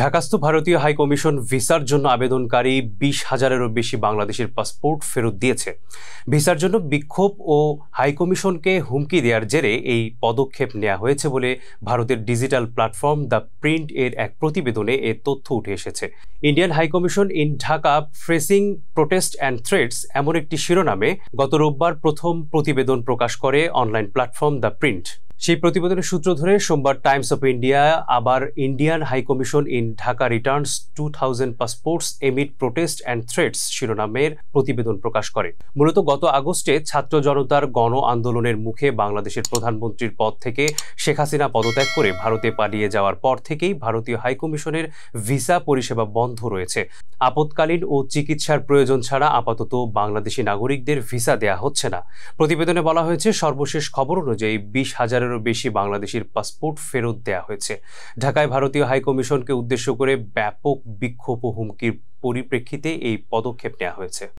ঢাকাস্থ ভারতীয় হাইকমিশন ভিসার জন্য আবেদনকারী বিশ হাজারেরও বেশি বাংলাদেশের পাসপোর্ট ফেরত দিয়েছে ভিসার জন্য বিক্ষোভ ও হাইকমিশনকে হুমকি দেওয়ার জেরে এই পদক্ষেপ নেওয়া হয়েছে বলে ভারতের ডিজিটাল প্ল্যাটফর্ম দ্য প্রিন্ট এর এক প্রতিবেদনে এ তথ্য উঠে এসেছে Indian high commission in Dhaka facing protest and threats এমন একটি শিরোনামে গত রোববার প্রথম প্রতিবেদন প্রকাশ করে অনলাইন প্ল্যাটফর্ম দ্য প্রিন্ট সেই প্রতিবেদনের সূত্র ধরে সোমবার টাইমস অফ ইন্ডিয়া আবার Indian high commission in Dhaka returns two thousand passports amid protest and threats শিরোনামের প্রতিবেদন প্রকাশ করে মূলত গত আগস্টে ছাত্র জনতার গণ আন্দোলনের মুখে বাংলাদেশের প্রধানমন্ত্রীর পদ থেকে শেখ হাসিনা পদত্যাগ করে ভারতে পালিয়ে যাওয়ার পর থেকেই ভারতীয় হাইকমিশনের ভিসা পরিষেবা বন্ধ রয়েছে আপতকালীন ও চিকিৎসার প্রয়োজন ছাড়া আপাতত বাংলাদেশি নাগরিকদের ভিসা দেয়া হচ্ছে না প্রতিবেদনে বলা হয়েছে সর্বশেষ খবর অনুযায়ী বিশ হাজারের হাজারেরও বেশি বাংলাদেশির পাসপোর্ট ফেরত দেয়া হয়েছে ঢাকায় ভারতীয় হাইকমিশনকে উদ্দেশ্য করে ব্যাপক বিক্ষোভ ও হুমকির পরিপ্রেক্ষিতে এই পদক্ষেপ নেওয়া হয়েছে